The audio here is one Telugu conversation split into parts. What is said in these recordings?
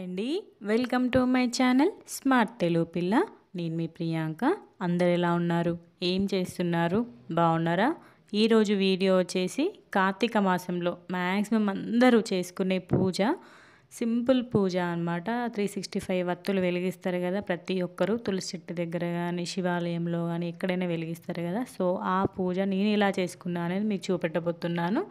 హాయ్ అండి welcome to my channel smart Telugu పిల్ల నేను మీ ప్రియాంక అందరు ఎలా ఉన్నారు ఏం చేస్తున్నారు బాగున్నారా ఈరోజు వీడియో వచ్చేసి కార్తీక మాసంలో మ్యాక్సిమం అందరూ చేసుకునే పూజ సింపుల్ పూజ అనమాట త్రీ సిక్స్టీ ఫైవ్ వత్తులు వెలిగిస్తారు కదా ప్రతి ఒక్కరూ తులసి చెట్టు దగ్గర కానీ శివాలయంలో కానీ ఎక్కడైనా వెలిగిస్తారు కదా సో ఆ పూజ నేను ఎలా చేసుకున్నాను అనేది మీకు చూపెట్టబోతున్నాను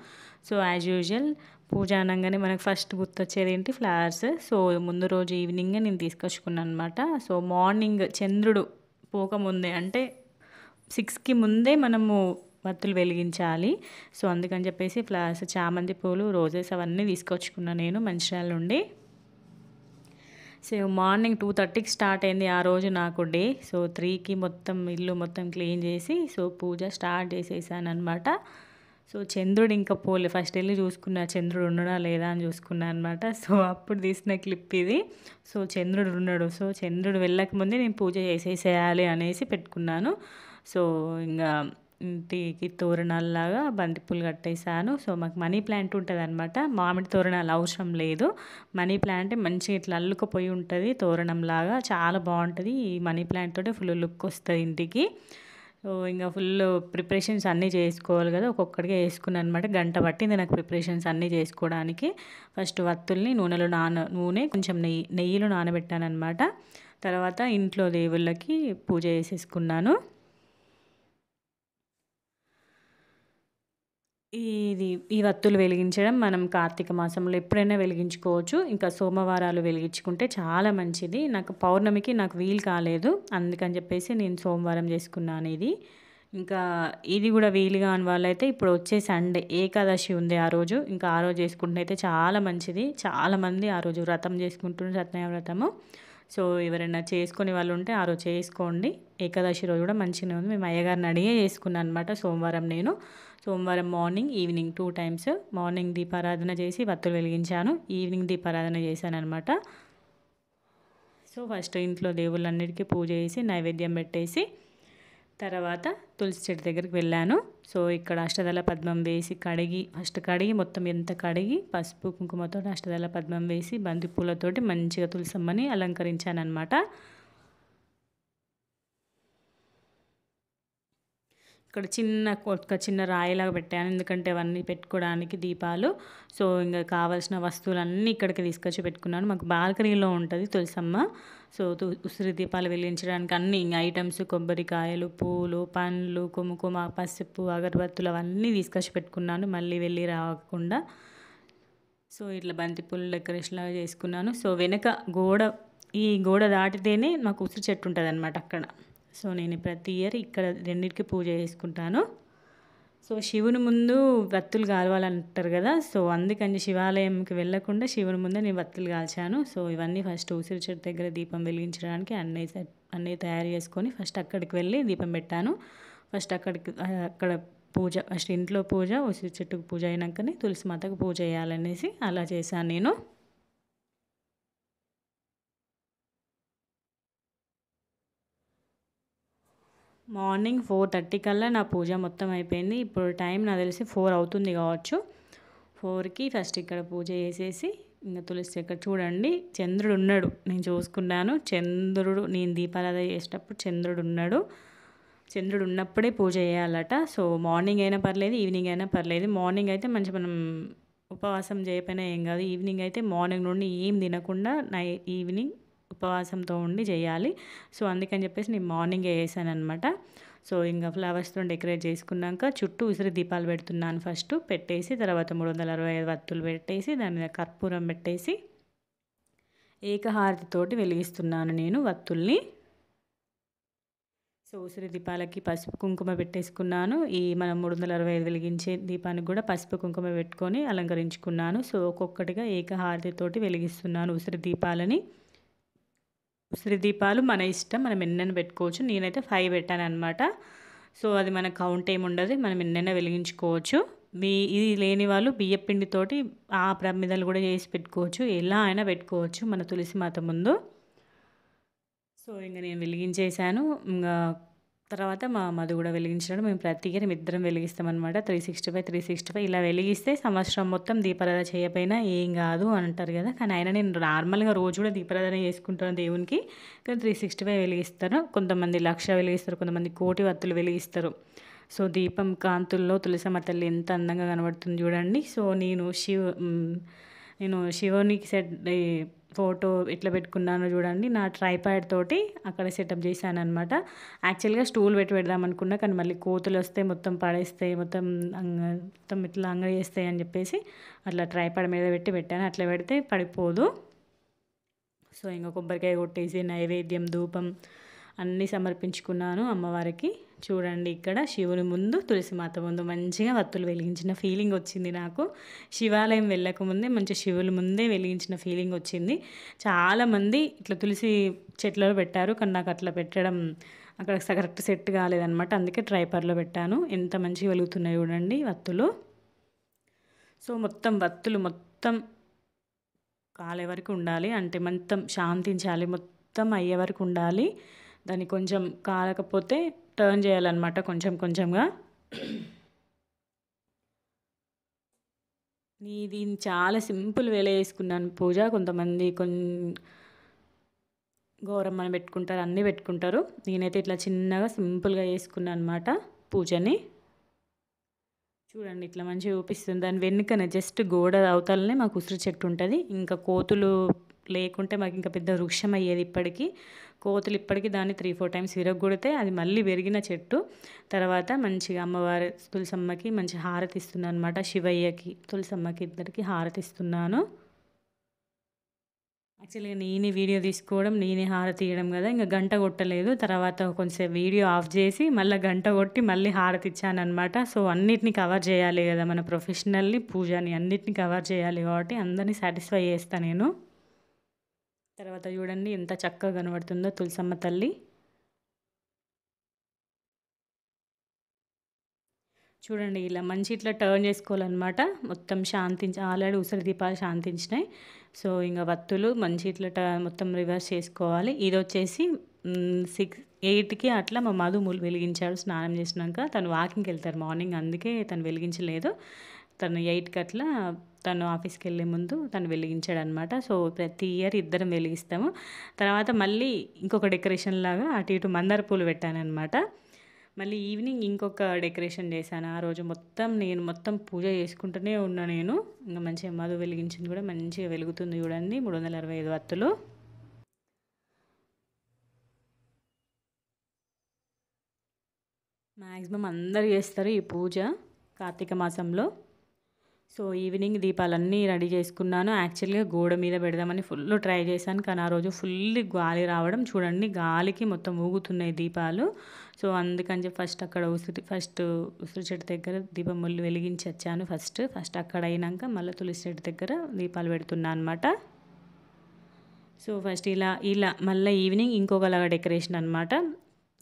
సో యాజ్ యూజువల్ పూజ అనగానే మనకు ఫస్ట్ గుర్తొచ్చేది ఏంటి ఫ్లవర్స్ సో ముందు రోజు ఈవినింగ్ నేను తీసుకొచ్చుకున్నాను అనమాట సో మార్నింగ్ చంద్రుడు పోకముందే అంటే సిక్స్కి ముందే మనము బత్తులు వెలిగించాలి సో అందుకని చెప్పేసి ఫ్లవర్స్ చామంతి పూలు రోజెస్ అవన్నీ తీసుకొచ్చుకున్నాను నేను మంచిర్యాల నుండి సో మార్నింగ్ టూ థర్టీకి స్టార్ట్ అయింది ఆ రోజు నాకు డే సో త్రీకి మొత్తం ఇల్లు మొత్తం క్లీన్ చేసి సో పూజ స్టార్ట్ చేసేసాను అనమాట సో చంద్రుడు ఇంకా పోలే ఫస్ట్ వెళ్ళి చూసుకున్నా చంద్రుడు ఉన్నాడా లేదా అని చూసుకున్నా అనమాట సో అప్పుడు తీసిన క్లిప్ ఇది సో చంద్రుడు ఉన్నాడు సో చంద్రుడు వెళ్ళకముందే నేను పూజ చేసేసేయాలి అనేసి పెట్టుకున్నాను సో ఇంకా ఇంటికి తోరణాలలాగా బంతిపూలు కట్టేశాను సో మాకు మనీ ప్లాంట్ ఉంటుంది అనమాట మామిడి తోరణాలు అవసరం లేదు మనీ ప్లాంట్ మంచిగా ఇట్లా అల్లుకుపోయి ఉంటుంది తోరణంలాగా చాలా బాగుంటుంది ఈ మనీ ప్లాంట్ తోటే ఫుల్ లుక్ వస్తుంది ఇంటికి ఇంకా ఫుల్ ప్రిపరేషన్స్ అన్నీ చేసుకోవాలి కదా ఒక్కొక్కడిగా వేసుకున్నాను అనమాట గంట పట్టింది నాకు ప్రిపరేషన్స్ అన్నీ చేసుకోవడానికి ఫస్ట్ వత్తుల్ని నూనెలో నాన నూనె కొంచెం నెయ్యి నెయ్యిలో నానబెట్టాను అనమాట తర్వాత ఇంట్లో దేవుళ్ళకి పూజ చేసేసుకున్నాను ఇది ఈ వత్తులు వెలిగించడం మనం కార్తీక మాసంలో ఎప్పుడైనా వెలిగించుకోవచ్చు ఇంకా సోమవారాలు వెలిగించుకుంటే చాలా మంచిది నాకు పౌర్ణమికి నాకు వీలు కాలేదు అందుకని చెప్పేసి నేను సోమవారం చేసుకున్నాను ఇది ఇంకా ఇది కూడా వీలు కాని వాళ్ళైతే ఇప్పుడు వచ్చే సండే ఏకాదశి ఉంది ఆ రోజు ఇంకా ఆ రోజు చేసుకుంటే అయితే చాలా మంచిది చాలామంది ఆ రోజు వ్రతం చేసుకుంటున్నారు సత్యనారాయణ వ్రతము సో ఎవరైనా చేసుకునే వాళ్ళు ఉంటే ఆ రోజు చేసుకోండి ఏకాదశి రోజు కూడా మంచిగానే ఉంది మేము అయ్యగారిని అడిగే చేసుకున్నాను అనమాట సోమవారం నేను సోమవారం morning evening two times morning దీపారాధన చేసి వత్తులు వెలిగించాను ఈవినింగ్ దీపారాధన చేశాను అనమాట సో ఫస్ట్ ఇంట్లో దేవుళ్ళన్నిటికీ పూజ చేసి నైవేద్యం పెట్టేసి తర్వాత తులసి చెట్టు దగ్గరికి వెళ్ళాను సో ఇక్కడ అష్టదళ పద్మం వేసి కడిగి ఫస్ట్ కడిగి మొత్తం ఎంత కడిగి పసుపు కుంకుమతో అష్టదళ పద్మం వేసి బంతిపూలతోటి మంచిగా తులసమ్మని అలంకరించాను అనమాట ఇక్కడ చిన్న ఒక చిన్న రాయిలాగా పెట్టాను ఎందుకంటే అవన్నీ పెట్టుకోవడానికి దీపాలు సో ఇంకా కావాల్సిన వస్తువులన్నీ ఇక్కడికి తీసుకొచ్చి పెట్టుకున్నాను మాకు బాల్కనీలో ఉంటుంది తులసమ్మ సో ఉసిరి దీపాలు వెలిగించడానికి అన్ని ఐటమ్స్ కొబ్బరికాయలు పూలు పండ్లు కుంకుమ పసుపు అగరబత్తులు అవన్నీ తీసుకొచ్చి పెట్టుకున్నాను మళ్ళీ వెళ్ళి రాకుండా సో ఇట్లా బంతిపూలు డెకరేషన్ లాగా చేసుకున్నాను సో వెనక గోడ ఈ గోడ దాటితేనే మాకు ఉసిరి చెట్టు ఉంటుంది అక్కడ సో నేను ప్రతి ఇయర్ ఇక్కడ రెండింటికి పూజ చేసుకుంటాను సో శివుని ముందు వత్తులు కాలవాలంటారు కదా సో అందుకని శివాలయంకి వెళ్ళకుండా శివుని ముందే నేను వత్తులు కాల్చాను సో ఇవన్నీ ఫస్ట్ ఉసిరి చెట్టు దగ్గర దీపం వెలిగించడానికి అన్నీ అన్నీ తయారు చేసుకొని ఫస్ట్ అక్కడికి వెళ్ళి దీపం పెట్టాను ఫస్ట్ అక్కడికి అక్కడ పూజ ఫస్ట్ ఇంట్లో పూజ ఉసిరి చెట్టుకు పూజ అయినాకనే తులసి మాతకు పూజ చేయాలనేసి అలా చేశాను నేను మార్నింగ్ ఫోర్ థర్టీ కల్లా నా పూజ మొత్తం అయిపోయింది ఇప్పుడు టైం నాకు తెలిసి ఫోర్ అవుతుంది కావచ్చు ఫోర్కి ఫస్ట్ ఇక్కడ పూజ చేసేసి ఇంకా తులసి ఇక్కడ చూడండి చంద్రుడు ఉన్నాడు నేను చూసుకున్నాను చంద్రుడు నేను దీపారాధన చేసేటప్పుడు చంద్రుడు ఉన్నాడు చంద్రుడు ఉన్నప్పుడే పూజ చేయాలట సో మార్నింగ్ అయినా పర్లేదు ఈవినింగ్ అయినా పర్లేదు మార్నింగ్ అయితే మంచి మనం ఉపవాసం చేయకపోయినా ఏం కాదు ఈవినింగ్ అయితే మార్నింగ్ నుండి ఏం తినకుండా నై ఈవినింగ్ ఉపవాసంతో ఉండి చేయాలి సో అందుకని చెప్పేసి నేను మార్నింగే వేసాను అనమాట సో ఇంకా ఫ్లవర్స్తో డెకరేట్ చేసుకున్నాక చుట్టూ ఉసిరి దీపాలు పెడుతున్నాను ఫస్ట్ పెట్టేసి తర్వాత మూడు వందల అరవై ఐదు వత్తులు పెట్టేసి దాని మీద కర్పూరం పెట్టేసి ఏకహారతితోటి వెలిగిస్తున్నాను నేను వత్తుల్ని సో ఉసిరి దీపాలకి పసుపు కుంకుమ పెట్టేసుకున్నాను ఈ మనం మూడు వందల అరవై ఐదు వెలిగించే దీపానికి కూడా పసుపు కుంకుమ పెట్టుకొని అలంకరించుకున్నాను సో ఒక్కొక్కటిగా ఏకహారతితోటి వెలిగిస్తున్నాను ఉసిరి దీపాలని దీపాలు మన ఇష్టం మనం ఎన్నైనా పెట్టుకోవచ్చు నేనైతే ఫైవ్ పెట్టాను అనమాట సో అది మన కౌంట్ ఏముండదు మనం ఎన్నైనా వెలిగించుకోవచ్చు మీ ఇది లేని వాళ్ళు బియ్యపిండితోటి ఆ ప్రమిదలు కూడా చేసి పెట్టుకోవచ్చు ఎలా అయినా పెట్టుకోవచ్చు మన తులసి మాత ముందు సో ఇంకా నేను వెలిగించేశాను ఇంకా తర్వాత మా మధు కూడా వెలిగించినాడు మేము ప్రతి ఇయర్ ఇద్దరం వెలిగిస్తామన్నమాట three sixty five three sixty five ఇలా వెలిగిస్తే సంవత్సరం మొత్తం దీపారాధన చేయకపోయినా ఏం కాదు అని అంటారు కదా కానీ ఆయన నేను నార్మల్గా రోజు కూడా దీపారాధన చేసుకుంటాను దేవునికి కానీ త్రీ సిక్స్టీ ఫైవ్ వెలిగిస్తాను కొంతమంది లక్ష వెలిగిస్తారు కొంతమంది కోటి వత్తులు వెలిగిస్తారు సో దీపం కాంతుల్లో తులసమ్మ తల్లి ఎంత అందంగా కనబడుతుంది చూడండి సో నేను శివ నేను శివునికి సెట్ ఫోటో ఎట్లా పెట్టుకున్నానో చూడండి నా ట్రైపాడ్ తోటి అక్కడ సెటప్ చేశాను అనమాట యాక్చువల్గా స్టూల్ పెట్టి పెడదాం అనుకున్నా కానీ మళ్ళీ కోతులు వస్తే మొత్తం పడేస్తాయి మొత్తం మొత్తం ఇట్లా అంగడి చేస్తాయి అని చెప్పేసి అట్లా ట్రైపాడ్ మీద పెట్టి పెట్టాను అట్లా పెడితే పడిపోదు సో ఇంకా కొబ్బరికాయ కొట్టేసి నైవేద్యం ధూపం అన్నీ సమర్పించుకున్నాను అమ్మవారికి చూడండి ఇక్కడ శివుని ముందు తులసిమాత ముందు మంచిగా వత్తులు వెలిగించిన ఫీలింగ్ వచ్చింది నాకు శివాలయం వెళ్ళకముందే మంచి శివుల ముందే వెలిగించిన ఫీలింగ్ వచ్చింది చాలామంది ఇట్లా తులసి చెట్లలో పెట్టారు కానీ నాకు అట్లా పెట్టడం అక్కడ కరెక్ట్ సెట్ కాలేదనమాట అందుకే ట్రైపర్లో పెట్టాను ఎంత మంచిగా వెలుగుతున్నాయి చూడండి వత్తులు సో మొత్తం వత్తులు మొత్తం కాలే వరకు ఉండాలి అంటే మొత్తం శాంతించాలి మొత్తం అయ్యే వరకు ఉండాలి దాన్ని కొంచెం కాలకపోతే టర్న్ చేయాలన్నమాట కొంచెం కొంచెంగా దీన్ని చాలా సింపుల్ వేలే వేసుకున్నాను పూజ కొంతమంది కొన్ని గౌరమ్మని పెట్టుకుంటారు అన్నీ పెట్టుకుంటారు నేనైతే ఇట్లా చిన్నగా సింపుల్గా వేసుకున్నాను అనమాట పూజని చూడండి ఇట్లా మంచిగా చూపిస్తుంది దాని వెనుకనే జస్ట్ గోడ అవతలనే మాకు ఉసిరి చెట్టు ఉంటుంది ఇంకా కోతులు లేకుంటే మాకు ఇంకా పెద్ద వృక్షం అయ్యేది ఇప్పటికీ కోతులు ఇప్పటికీ దాన్ని త్రీ ఫోర్ టైమ్స్ విరగొడితే అది మళ్ళీ పెరిగిన చెట్టు తర్వాత మంచిగా అమ్మవారి తులసమ్మకి మంచి హారతి అనమాట శివయ్యకి తులసమ్మకి ఇద్దరికి హారతి ఇస్తున్నాను యాక్చువల్గా నేనే వీడియో తీసుకోవడం నేనే హార తీయడం కదా ఇంకా గంట కొట్టలేదు తర్వాత కొంచెం వీడియో ఆఫ్ చేసి మళ్ళీ గంట కొట్టి మళ్ళీ హారతి అనమాట సో అన్నిటిని కవర్ చేయాలి కదా మన ప్రొఫెషనల్ని పూజని అన్నిటిని కవర్ చేయాలి కాబట్టి అందరినీ సాటిస్ఫై చేస్తాను నేను తర్వాత చూడండి ఎంత చక్కగా కనబడుతుందో తులసమ్మ తల్లి చూడండి ఇలా మంచి ఇట్లా టర్న్ చేసుకోవాలన్నమాట మొత్తం శాంతించి ఆల్రెడీ ఉసిరి దీపాలు శాంతించినాయి సో ఇంకా వత్తులు మంచి ఇట్లా ట మొత్తం రివర్స్ చేసుకోవాలి ఇది వచ్చేసి సిక్స్ ఎయిట్కి అట్లా మా మధు ములు వెలిగించాడు స్నానం చేసినాక తను వాకింగ్కి వెళ్తారు మార్నింగ్ అందుకే తను వెలిగించలేదు తను ఎయిట్కి అట్లా తను ఆఫీస్కి వెళ్ళే ముందు తను వెలిగించాడు అనమాట సో ప్రతి ఇయర్ ఇద్దరం వెలిగిస్తాము తర్వాత మళ్ళీ ఇంకొక డెకరేషన్ లాగా అటు ఇటు మందార పూలు పెట్టానమాట మళ్ళీ ఈవినింగ్ ఇంకొక డెకరేషన్ చేశాను ఆ రోజు మొత్తం నేను మొత్తం పూజ చేసుకుంటూనే ఉన్నా నేను ఇంకా మంచిగా మధు వెలిగించింది కూడా మంచిగా వెలుగుతుంది చూడండి మూడు వందల అరవై ఐదు వత్తులు మ్యాక్సిమం అందరు చేస్తారు ఈ పూజ కార్తీక మాసంలో సో ఈవినింగ్ దీపాలన్నీ రెడీ చేసుకున్నాను యాక్చువల్గా గోడ మీద పెడదామని ఫుల్ ట్రై చేశాను కానీ ఆ రోజు ఫుల్ గాలి రావడం చూడండి గాలికి మొత్తం ఊగుతున్నాయి దీపాలు సో అందుకని చెప్పి ఫస్ట్ అక్కడ ఉసిరి ఫస్ట్ ఉసిరి చెట్టు దగ్గర దీపం ముళ్ళు వెలిగించి వచ్చాను ఫస్ట్ ఫస్ట్ అక్కడ అయినాక మళ్ళీ తులసి చెట్టు దగ్గర దీపాలు పెడుతున్నా అనమాట సో ఫస్ట్ ఇలా ఇలా మళ్ళీ ఈవినింగ్ ఇంకొకలాగా డెకరేషన్ అనమాట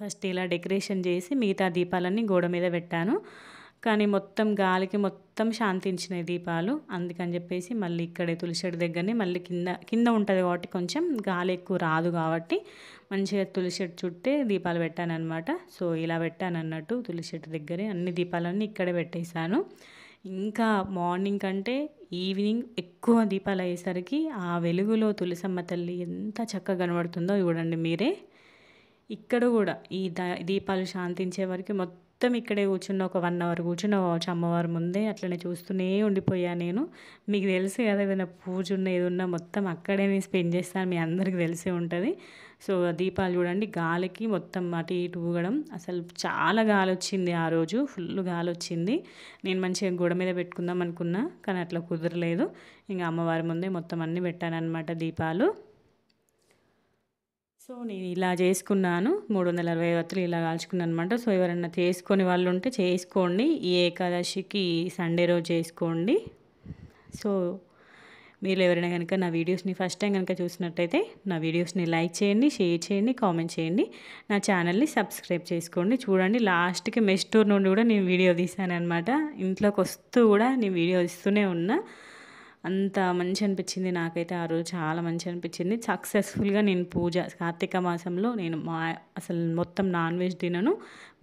ఫస్ట్ ఇలా డెకరేషన్ చేసి మిగతా దీపాలన్నీ గోడ మీద పెట్టాను కానీ మొత్తం గాలికి మొత్తం శాంతించినాయి దీపాలు అందుకని చెప్పేసి మళ్ళీ ఇక్కడే తులసిడి దగ్గరనే మళ్ళీ కింద కింద ఉంటుంది కాబట్టి కొంచెం గాలి ఎక్కువ రాదు కాబట్టి మంచిగా తులసిడి చుట్టే దీపాలు పెట్టానమాట సో ఇలా పెట్టాను అన్నట్టు తులసిడి దగ్గరే అన్ని దీపాలన్నీ ఇక్కడే పెట్టేశాను ఇంకా మార్నింగ్ కంటే ఈవినింగ్ ఎక్కువ దీపాలు అయ్యేసరికి ఆ వెలుగులో తులసమ్మ తల్లి ఎంత చక్కగా కనబడుతుందో చూడండి మీరే ఇక్కడ కూడా ఈ దీపాలు శాంతించే వరకు మొత్తం మొత్తం ఇక్కడే కూర్చున్న ఒక వన్ అవర్ కూర్చున్న కావచ్చు అమ్మవారి ముందే అట్లనే చూస్తూనే ఉండిపోయా నేను మీకు తెలుసు కదా ఏదైనా పూజ ఉన్న ఏది ఉన్నా మొత్తం అక్కడే నేను స్పెండ్ చేస్తాను మీ అందరికీ తెలిసే ఉంటుంది సో దీపాలు చూడండి గాలికి మొత్తం అటు ఇటు ఊగడం అసలు చాలా గాలి వచ్చింది ఆ రోజు ఫుల్ గాలి వచ్చింది నేను మంచిగా గోడ మీద పెట్టుకుందాం అనుకున్నా కానీ అట్లా కుదరలేదు ఇంకా అమ్మవారి ముందే మొత్తం అన్నీ పెట్టాను అనమాట దీపాలు సో నేను ఇలా చేసుకున్నాను మూడు వందల అరవై వత్తులు ఇలా కాల్చుకున్నాను అనమాట సో ఎవరన్నా చేసుకొని వాళ్ళు ఉంటే చేసుకోండి ఈ ఏకాదశికి సండే రోజు చేసుకోండి సో మీరు ఎవరైనా కనుక నా వీడియోస్ని ఫస్ట్ టైం కనుక చూసినట్టయితే నా వీడియోస్ని లైక్ చేయండి షేర్ చేయండి కామెంట్ చేయండి నా ఛానల్ని సబ్స్క్రైబ్ చేసుకోండి చూడండి లాస్ట్కి మెస్టూర్ నుండి కూడా నేను వీడియో తీశాను అనమాట ఇంట్లోకి వస్తూ కూడా నేను వీడియో ఇస్తూనే ఉన్నా అంత మంచి అనిపించింది నాకైతే ఆ రోజు చాలా మంచి అనిపించింది సక్సెస్ఫుల్గా నేను పూజ కార్తీక మాసంలో నేను మా అసలు మొత్తం నాన్ వెజ్ తినను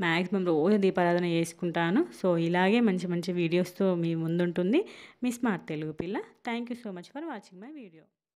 మ్యాక్సిమం రోజు దీపారాధన చేసుకుంటాను సో ఇలాగే మంచి మంచి వీడియోస్తో మీ ముందుంటుంది మీ స్మార్ట్ తెలుగు పిల్ల thank you so much for watching my video